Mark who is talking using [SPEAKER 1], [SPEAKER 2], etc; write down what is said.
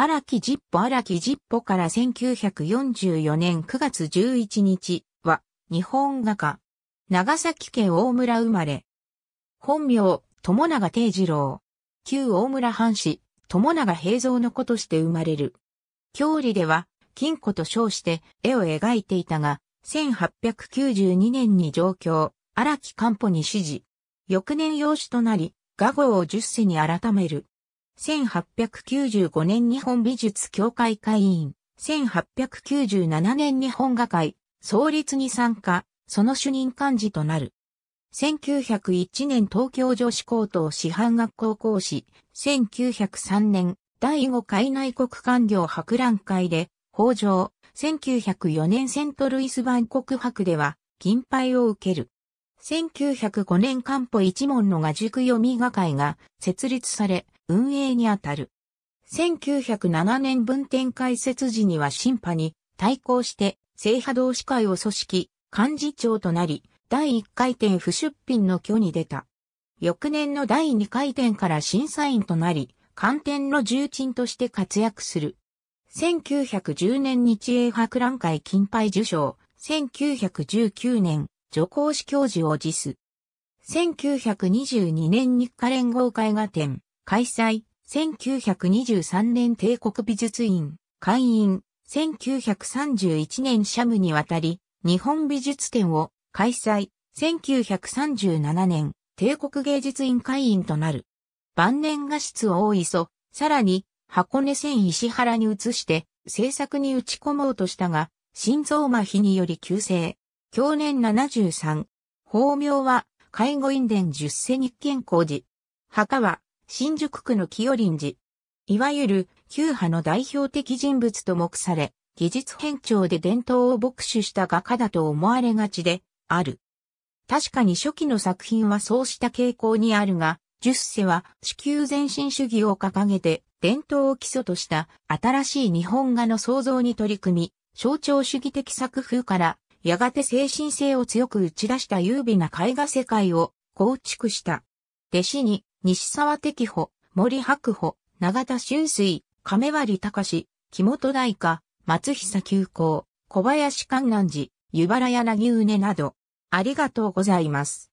[SPEAKER 1] 荒木十歩荒木十歩から1944年9月11日は日本画家。長崎県大村生まれ。本名、友永定次郎。旧大村藩士、友永平蔵の子として生まれる。郷里では、金庫と称して絵を描いていたが、1892年に上京、荒木漢歩に指示。翌年養子となり、画号を十世に改める。1895年日本美術協会会員、1897年日本画会、創立に参加、その主任幹事となる。1901年東京女子高等師範学校講師、1903年第5回内国官業博覧会で、北条、1904年セントルイス万国博では、金牌を受ける。1905年漢方一門の画塾読み画会が設立され、運営にあたる。1907年分店開設時には審判に対抗して聖波同志会を組織、幹事長となり、第1回転不出品の挙に出た。翌年の第2回転から審査員となり、官店の重鎮として活躍する。1910年日英博覧会金牌受賞、1919年助講師教授を辞す。1922年日課連合会が展。開催、1923年帝国美術院、会員、1931年シャムに渡り、日本美術展を開催、1937年、帝国芸術院会員となる。晩年画質を大磯、さらに、箱根線石原に移して、制作に打ち込もうとしたが、心臓麻痺により急性。去年73。法名は、介護院伝十世日健康寺。墓は、新宿区の清林寺。いわゆる、旧派の代表的人物と目され、技術変調で伝統を牧手した画家だと思われがちで、ある。確かに初期の作品はそうした傾向にあるが、十世は子急、前進主義を掲げて、伝統を基礎とした新しい日本画の創造に取り組み、象徴主義的作風から、やがて精神性を強く打ち出した優美な絵画世界を構築した。弟子に西沢適穂、森白穂、長田俊水、亀割隆、木本大化、松久急行、小林観南寺、湯原柳宗など、ありがとうございます。